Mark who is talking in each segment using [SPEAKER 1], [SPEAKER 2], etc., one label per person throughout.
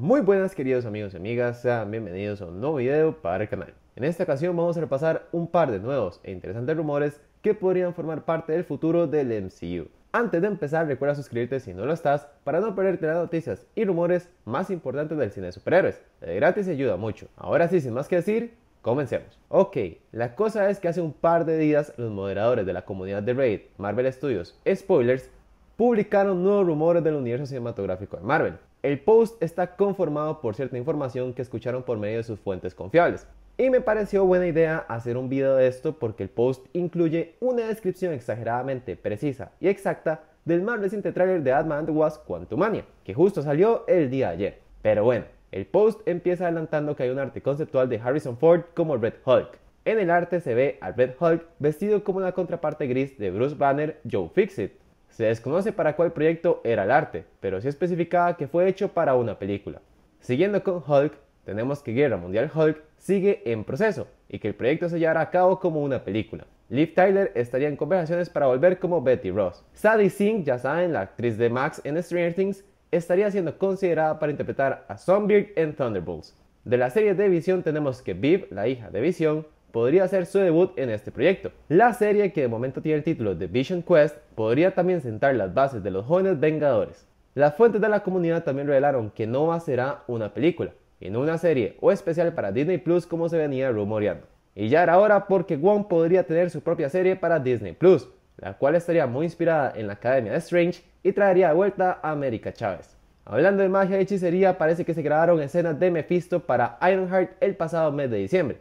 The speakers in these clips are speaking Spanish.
[SPEAKER 1] Muy buenas queridos amigos y amigas, sean bienvenidos a un nuevo video para el canal. En esta ocasión vamos a repasar un par de nuevos e interesantes rumores que podrían formar parte del futuro del MCU. Antes de empezar recuerda suscribirte si no lo estás para no perderte las noticias y rumores más importantes del cine de superhéroes. De gratis ayuda mucho. Ahora sí, sin más que decir, Comencemos. Ok, la cosa es que hace un par de días los moderadores de la comunidad de Raid, Marvel Studios Spoilers publicaron nuevos rumores del universo cinematográfico de Marvel. El post está conformado por cierta información que escucharon por medio de sus fuentes confiables. Y me pareció buena idea hacer un video de esto porque el post incluye una descripción exageradamente precisa y exacta del más reciente tráiler de Batman and the Quantumania, que justo salió el día de ayer. Pero bueno, el post empieza adelantando que hay un arte conceptual de Harrison Ford como Red Hulk. En el arte se ve al Red Hulk vestido como la contraparte gris de Bruce Banner Joe Fixit, se desconoce para cuál proyecto era el arte, pero sí especificaba que fue hecho para una película. Siguiendo con Hulk, tenemos que Guerra Mundial Hulk sigue en proceso y que el proyecto se llevará a cabo como una película. Liv Tyler estaría en conversaciones para volver como Betty Ross. Sadie Singh, ya saben, la actriz de Max en Stranger Things, estaría siendo considerada para interpretar a Zombie en Thunderbolts. De la serie de Vision tenemos que Viv, la hija de Vision, podría ser su debut en este proyecto. La serie, que de momento tiene el título de Vision Quest, podría también sentar las bases de los jóvenes Vengadores. Las fuentes de la comunidad también revelaron que Nova será una película, en una serie o especial para Disney Plus como se venía rumoreando. Y ya era hora porque Wong podría tener su propia serie para Disney Plus, la cual estaría muy inspirada en la Academia de Strange y traería de vuelta a América Chávez. Hablando de magia y hechicería, parece que se grabaron escenas de Mephisto para Ironheart el pasado mes de diciembre,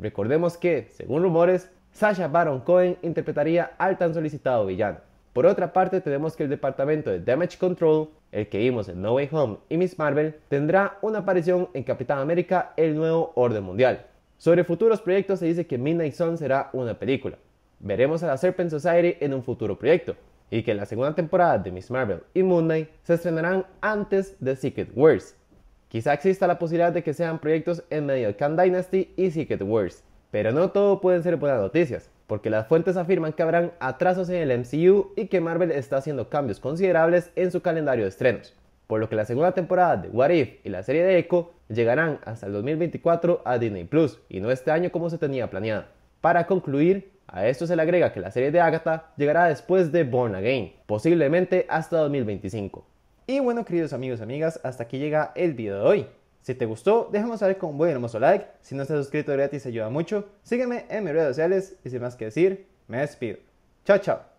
[SPEAKER 1] Recordemos que, según rumores, Sasha Baron Cohen interpretaría al tan solicitado villano. Por otra parte, tenemos que el departamento de Damage Control, el que vimos en No Way Home y Miss Marvel, tendrá una aparición en Capitán América El Nuevo Orden Mundial. Sobre futuros proyectos se dice que Midnight Sun será una película. Veremos a la Serpent Society en un futuro proyecto. Y que la segunda temporada de Miss Marvel y Moon Knight se estrenarán antes de Secret Wars, Quizá exista la posibilidad de que sean proyectos en medio de Khan Dynasty y Secret Wars, pero no todo pueden ser buenas noticias, porque las fuentes afirman que habrán atrasos en el MCU y que Marvel está haciendo cambios considerables en su calendario de estrenos, por lo que la segunda temporada de What If y la serie de Echo llegarán hasta el 2024 a Disney Plus y no este año como se tenía planeado. Para concluir, a esto se le agrega que la serie de Agatha llegará después de Born Again, posiblemente hasta 2025. Y bueno, queridos amigos y amigas, hasta aquí llega el video de hoy. Si te gustó, déjame saber con un buen hermoso like. Si no estás suscrito gratis, ayuda mucho. Sígueme en mis redes sociales y sin más que decir, me despido. Chao, chao.